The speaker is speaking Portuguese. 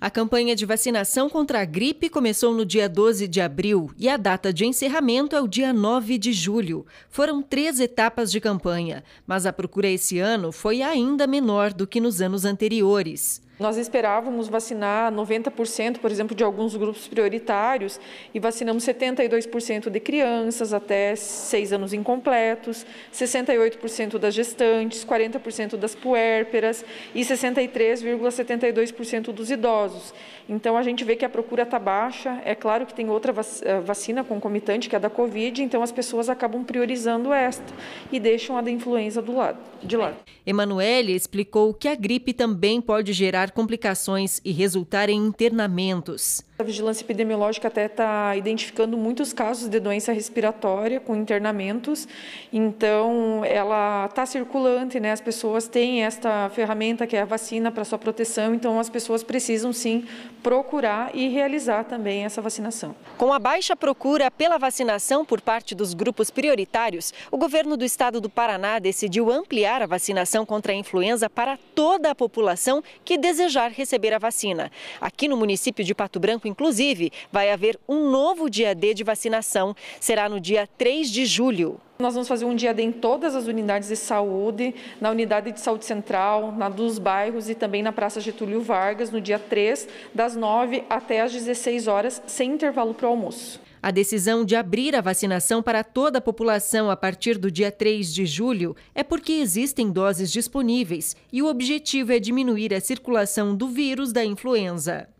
A campanha de vacinação contra a gripe começou no dia 12 de abril e a data de encerramento é o dia 9 de julho. Foram três etapas de campanha, mas a procura esse ano foi ainda menor do que nos anos anteriores. Nós esperávamos vacinar 90%, por exemplo, de alguns grupos prioritários e vacinamos 72% de crianças até seis anos incompletos, 68% das gestantes, 40% das puérperas e 63,72% dos idosos. Então, a gente vê que a procura está baixa. É claro que tem outra eh, vacina concomitante, que é a da Covid, então as pessoas acabam priorizando esta e deixam a da influenza do lado, de lado. Emanuele explicou que a gripe também pode gerar gerar complicações e resultar em internamentos. A vigilância epidemiológica até está identificando muitos casos de doença respiratória com internamentos, então ela está circulante, né? as pessoas têm esta ferramenta que é a vacina para sua proteção, então as pessoas precisam sim procurar e realizar também essa vacinação. Com a baixa procura pela vacinação por parte dos grupos prioritários, o governo do estado do Paraná decidiu ampliar a vacinação contra a influenza para toda a população que deseja desejar receber a vacina. Aqui no município de Pato Branco, inclusive, vai haver um novo dia D de vacinação. Será no dia 3 de julho. Nós vamos fazer um dia D em todas as unidades de saúde, na unidade de saúde central, na dos bairros e também na Praça Getúlio Vargas, no dia 3, das 9 até às 16 horas, sem intervalo para o almoço. A decisão de abrir a vacinação para toda a população a partir do dia 3 de julho é porque existem doses disponíveis e o objetivo é diminuir a circulação do vírus da influenza.